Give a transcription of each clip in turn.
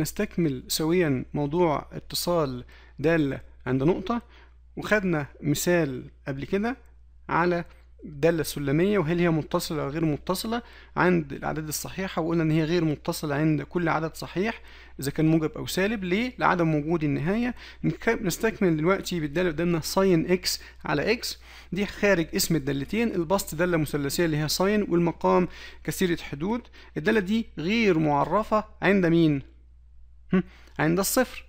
نستكمل سويا موضوع اتصال دالة عند نقطة وخدنا مثال قبل كده على الدالة السلمية وهل هي متصلة أو غير متصلة عند الأعداد الصحيحة وقلنا إن هي غير متصلة عند كل عدد صحيح إذا كان موجب أو سالب ليه؟ لعدم وجود النهاية نستكمل دلوقتي بالدالة قدامنا ساين إكس على إكس دي خارج اسم الدالتين البسط دالة مثلثية اللي هي ساين والمقام كثيرة حدود الدالة دي غير معرفة عند مين؟ عند الصفر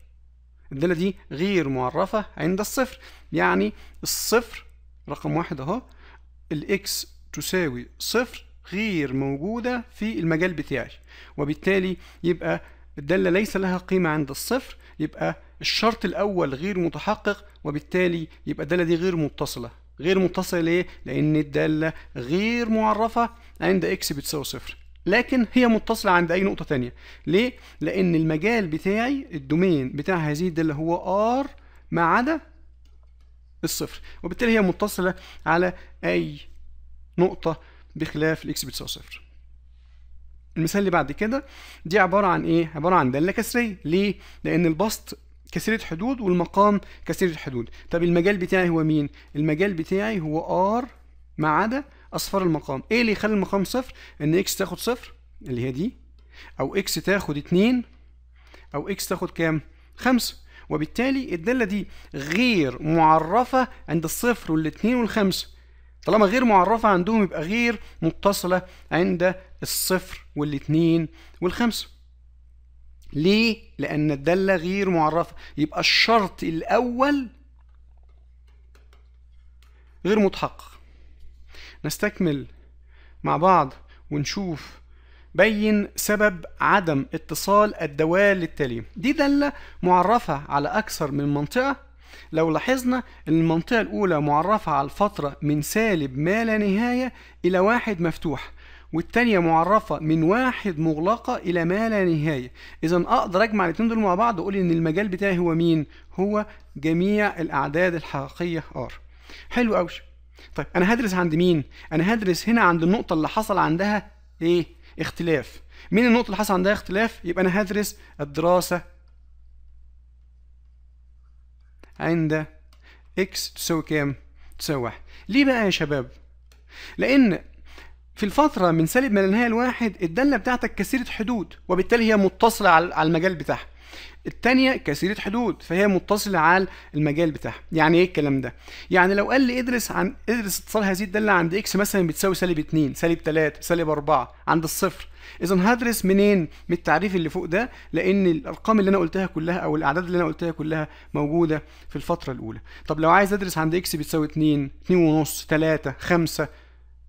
الدالة دي غير معرفة عند الصفر يعني الصفر رقم واحد اهو الاكس تساوي صفر غير موجودة في المجال بتاعي وبالتالي يبقى الدالة ليس لها قيمة عند الصفر يبقى الشرط الأول غير متحقق وبالتالي يبقى الدالة دي غير متصلة غير متصلة ليه؟ لأن الدالة غير معرفة عند إكس بتساوي صفر لكن هي متصلة عند أي نقطة تانية ليه؟ لأن المجال بتاعي الدومين بتاع هذه الدالة هو R ما عدا الصفر وبالتالي هي متصلة على أي نقطة بخلاف الإكس بتساوي صفر المثال اللي بعد كده دي عبارة عن إيه؟ عبارة عن دالة كسرية ليه؟ لأن البسط كسيرة حدود والمقام كسيرة حدود طب المجال بتاعي هو مين؟ المجال بتاعي هو R ما عدا اصفر المقام ايه اللي يخلي المقام صفر ان اكس تاخد صفر اللي هي دي او اكس تاخد اتنين او اكس تاخد كام خمسة وبالتالي الدالة دي غير معرفة عند الصفر والاتنين والخمسة طالما غير معرفة عندهم يبقى غير متصلة عند الصفر والاتنين والخمسة ليه؟ لأن الدالة غير معرفة يبقى الشرط الأول غير متحقق نستكمل مع بعض ونشوف بين سبب عدم اتصال الدوال للتالية دي دالة معرفة على أكثر من منطقة لو لاحظنا أن المنطقة الأولى معرفة على الفترة من سالب ما لا نهاية إلى واحد مفتوح والتانية معرفة من واحد مغلقة إلى ما لا نهاية إذا أقدر أجمع الاتنين دول مع بعض وأقول إن المجال بتاعي هو مين؟ هو جميع الأعداد الحقيقية R حلو أوي طيب انا هدرس عند مين انا هدرس هنا عند النقطه اللي حصل عندها ايه اختلاف مين النقطه اللي حصل عندها اختلاف يبقى انا هدرس الدراسه عند اكس تساوي كام تساوي واحد ليه بقى يا شباب لان في الفترة من سالب ما لا نهاية لواحد الدالة بتاعتك كثيرة حدود وبالتالي هي متصلة على المجال بتاعها الثانيه كثيره حدود فهي متصله على المجال بتاعها يعني ايه الكلام ده يعني لو قال لي ادرس عن ادرس اتصال هذه الداله عند اكس مثلا بتساوي سالب 2 سالب 3 سالب 4 عند الصفر اذا هدرس منين من التعريف اللي فوق ده لان الارقام اللي انا قلتها كلها او الاعداد اللي انا قلتها كلها موجوده في الفتره الاولى طب لو عايز ادرس عند اكس بتساوي 2 2 ونص 3 5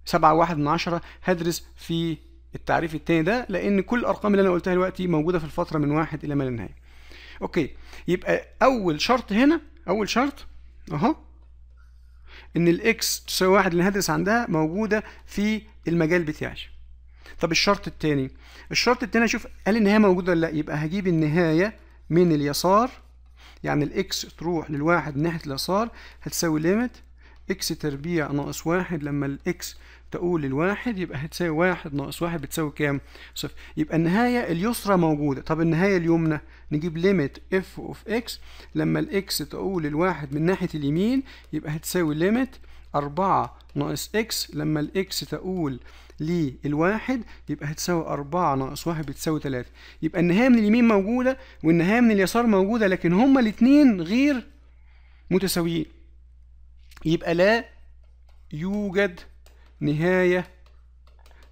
7 1 من 10 هدرس في التعريف التاني ده لان كل الارقام اللي انا قلتها دلوقتي موجوده في الفتره من واحد الى ما لا نهايه اوكي يبقى اول شرط هنا اول شرط اهو ان الاكس تساوي واحد اللي هدرس عندها موجوده في المجال بتاعي طب الشرط التاني الشرط التاني اشوف هل النهايه موجوده ولا لا يبقى هجيب النهايه من اليسار يعني الاكس تروح للواحد ناحيه اليسار هتساوي ليميت اكس تربيع ناقص واحد لما الاكس تقول الواحد يبقى هتساوي واحد ناقص واحد بتساوي كام؟ صفر يبقى النهاية اليسرى موجودة طب النهاية اليمنى نجيب ليميت اف اوف اكس لما الاكس تقول الواحد من ناحية اليمين يبقى هتساوي ليميت أربعة ناقص اكس لما الاكس تقول للواحد يبقى هتساوي أربعة ناقص واحد بتساوي ثلاثة يبقى النهاية من اليمين موجودة والنهاية من اليسار موجودة لكن هما الاتنين غير متساويين يبقى لا يوجد نهاية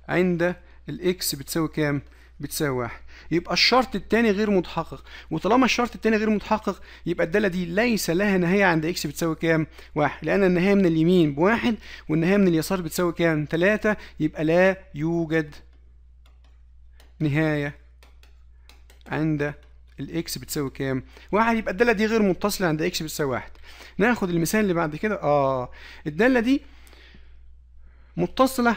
عند الاكس بتساوي كام؟ بتساوي واحد يبقى الشرط الثاني غير متحقق وطالما الشرط الثاني غير متحقق يبقى الداله دي ليس لها نهايه عند اكس بتساوي كام واحد لان النهايه من اليمين بواحد والنهايه من اليسار بتساوي كام ثلاثة يبقى لا يوجد نهايه عند الاكس بتساوي كام واحد يبقى الداله دي غير متصله عند اكس بتساوي واحد ناخد المثال اللي بعد كده اه الداله دي متصلة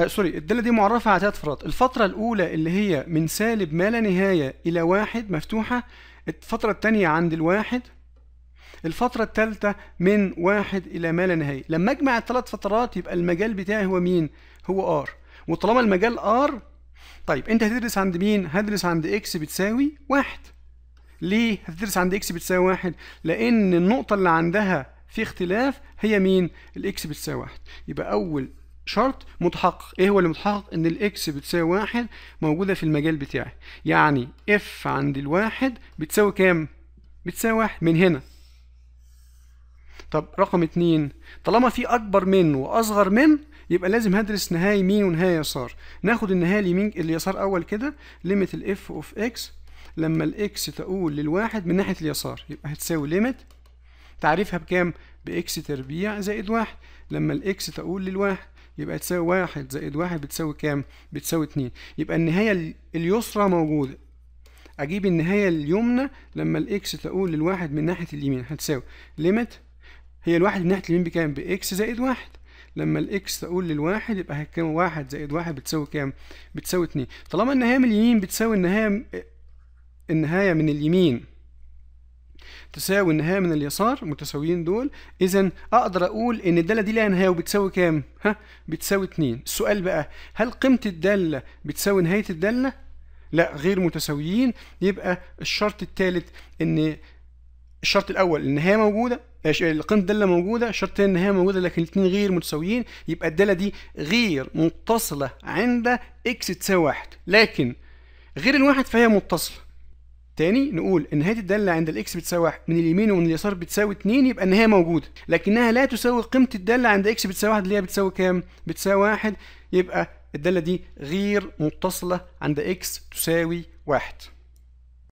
آه سوري الدالة دي معرفة على ثلاث فترات الفترة الأولى اللي هي من سالب ما لا نهاية إلى واحد مفتوحة الفترة الثانية عند الواحد الفترة الثالثة من واحد إلى ما لا نهاية لما أجمع الثلاث فترات يبقى المجال بتاعي هو مين؟ هو R وطالما المجال R طيب أنت هتدرس عند مين؟ هدرس عند إكس بتساوي واحد ليه هتدرس عند إكس بتساوي واحد؟ لأن النقطة اللي عندها في اختلاف هي مين؟ الإكس بتساوي واحد يبقى أول شرط متحقق ايه هو اللي متحقق ان الاكس بتساوي واحد موجوده في المجال بتاعي يعني اف عند الواحد بتساوي كام بتساوي واحد من هنا طب رقم اتنين طالما في اكبر من واصغر من يبقى لازم هدرس نهاية يمين ونهاية يسار ناخد النهاية اليمين اليسار اول كده ليميت الاف اوف اكس لما الاكس تقول للواحد من ناحية اليسار يبقى هتساوي ليميت تعريفها بكام باكس تربيع زائد واحد لما الاكس تقول للواحد يبقى تساوي واحد زائد واحد بتساوي كام بتساوي اتنين يبقى النهاية اليسرى موجودة اجيب النهاية اليمنى لما الاكس تقول للواحد من ناحية اليمين هتساوي ليميت هي الواحد من ناحية اليمين بكام باكس زائد واحد لما الاكس تقول للواحد يبقى هتكام واحد زائد واحد بتساوي كام بتساوي اتنين طالما النهاية من اليمين بتساوي النهاية النهاية من اليمين تساوي النهاية من اليسار متساويين دول إذا أقدر أقول إن الدالة دي لها نهاية وبتساوي كام؟ ها بتساوي 2 السؤال بقى هل قيمة الدالة بتساوي نهاية الدالة؟ لا غير متساويين يبقى الشرط الثالث إن الشرط الأول النهاية موجودة القيمة آه، الدالة موجودة الشرط الثاني النهاية موجودة لكن الاثنين غير متساويين يبقى الدالة دي غير متصلة عند إكس تساوي واحد لكن غير الواحد فهي متصلة تاني نقول ان نهايه الداله عند الاكس بتساوي واحد من اليمين ومن اليسار بتساوي 2 يبقى النهايه موجوده لكنها لا تساوي قيمه الداله عند اكس بتساوي 1 اللي هي بتساوي كام بتساوي 1 يبقى الداله دي غير متصله عند اكس تساوي 1